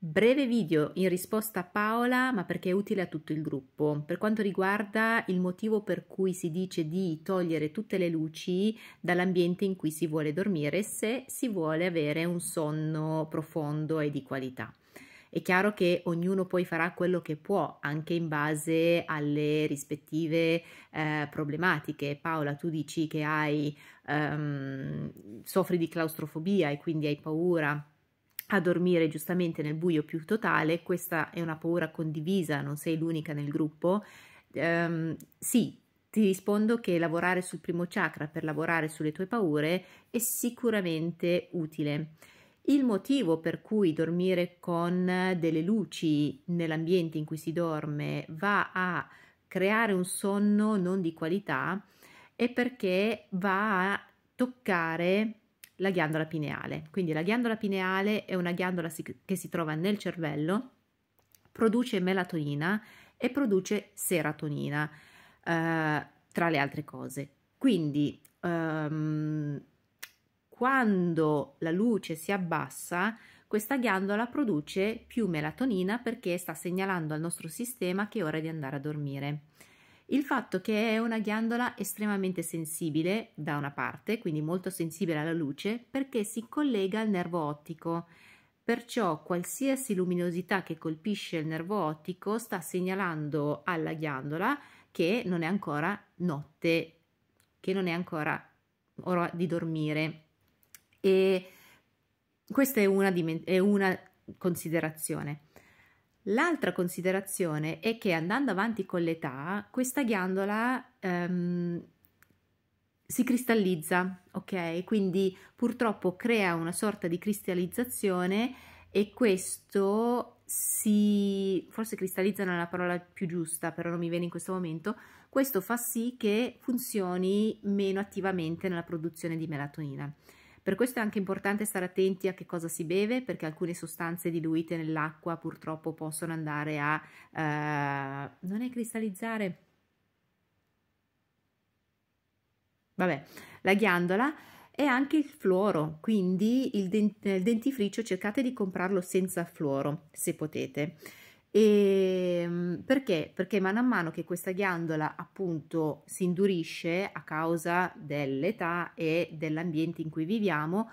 Breve video in risposta a Paola, ma perché è utile a tutto il gruppo. Per quanto riguarda il motivo per cui si dice di togliere tutte le luci dall'ambiente in cui si vuole dormire se si vuole avere un sonno profondo e di qualità. È chiaro che ognuno poi farà quello che può, anche in base alle rispettive eh, problematiche. Paola, tu dici che hai, um, soffri di claustrofobia e quindi hai paura a dormire giustamente nel buio più totale, questa è una paura condivisa, non sei l'unica nel gruppo. Um, sì, ti rispondo che lavorare sul primo chakra per lavorare sulle tue paure è sicuramente utile. Il motivo per cui dormire con delle luci nell'ambiente in cui si dorme va a creare un sonno non di qualità è perché va a toccare la ghiandola pineale. Quindi la ghiandola pineale è una ghiandola si, che si trova nel cervello, produce melatonina e produce serotonina, eh, tra le altre cose. Quindi ehm, quando la luce si abbassa, questa ghiandola produce più melatonina perché sta segnalando al nostro sistema che è ora di andare a dormire. Il fatto che è una ghiandola estremamente sensibile da una parte, quindi molto sensibile alla luce, perché si collega al nervo ottico. Perciò qualsiasi luminosità che colpisce il nervo ottico sta segnalando alla ghiandola che non è ancora notte, che non è ancora ora di dormire. E questa è una, è una considerazione. L'altra considerazione è che andando avanti con l'età, questa ghiandola ehm, si cristallizza, ok? Quindi purtroppo crea una sorta di cristallizzazione e questo si forse cristallizza non è la parola più giusta, però non mi viene in questo momento. Questo fa sì che funzioni meno attivamente nella produzione di melatonina. Per questo è anche importante stare attenti a che cosa si beve perché alcune sostanze diluite nell'acqua purtroppo possono andare a... Eh, non è cristallizzare... Vabbè, la ghiandola e anche il fluoro, quindi il dentifricio cercate di comprarlo senza fluoro se potete. E ehm, perché? Perché a mano che questa ghiandola appunto si indurisce a causa dell'età e dell'ambiente in cui viviamo,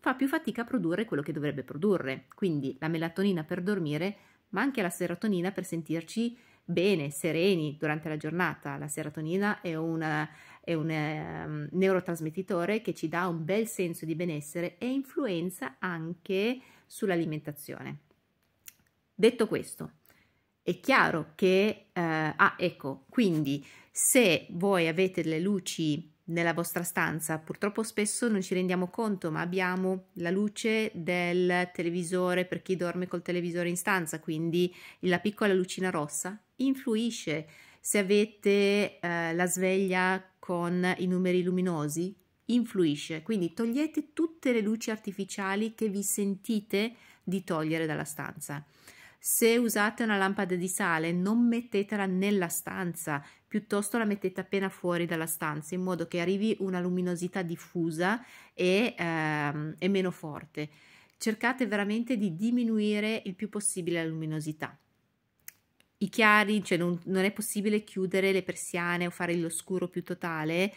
fa più fatica a produrre quello che dovrebbe produrre. Quindi la melatonina per dormire, ma anche la serotonina per sentirci bene, sereni durante la giornata. La serotonina è, una, è un um, neurotrasmettitore che ci dà un bel senso di benessere e influenza anche sull'alimentazione. Detto questo, è chiaro che... Eh, ah, ecco, quindi se voi avete le luci nella vostra stanza, purtroppo spesso non ci rendiamo conto, ma abbiamo la luce del televisore per chi dorme col televisore in stanza, quindi la piccola lucina rossa influisce. Se avete eh, la sveglia con i numeri luminosi, influisce. Quindi togliete tutte le luci artificiali che vi sentite di togliere dalla stanza. Se usate una lampada di sale non mettetela nella stanza, piuttosto la mettete appena fuori dalla stanza in modo che arrivi una luminosità diffusa e, ehm, meno forte. Cercate veramente di diminuire il più possibile la luminosità. I chiari, cioè non, non è possibile chiudere le persiane o fare lo scuro più totale.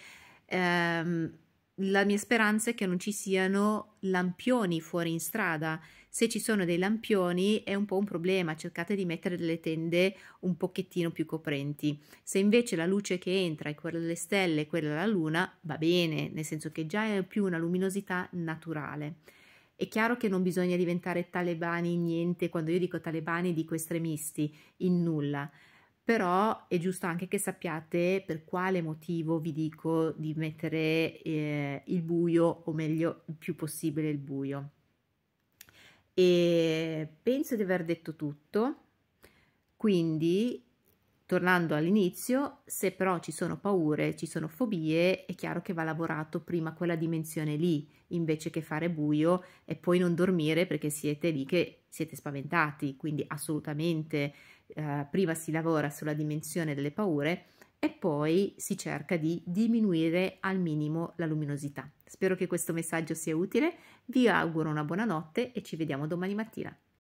Ehm, la mia speranza è che non ci siano lampioni fuori in strada. Se ci sono dei lampioni è un po' un problema, cercate di mettere delle tende un pochettino più coprenti. Se invece la luce che entra è quella delle stelle e quella della luna, va bene, nel senso che già è più una luminosità naturale. È chiaro che non bisogna diventare talebani in niente, quando io dico talebani dico estremisti, in nulla però è giusto anche che sappiate per quale motivo vi dico di mettere eh, il buio o meglio il più possibile il buio e penso di aver detto tutto quindi tornando all'inizio se però ci sono paure ci sono fobie è chiaro che va lavorato prima quella dimensione lì invece che fare buio e poi non dormire perché siete lì che siete spaventati quindi assolutamente eh, prima si lavora sulla dimensione delle paure e poi si cerca di diminuire al minimo la luminosità. Spero che questo messaggio sia utile, vi auguro una buona notte e ci vediamo domani mattina.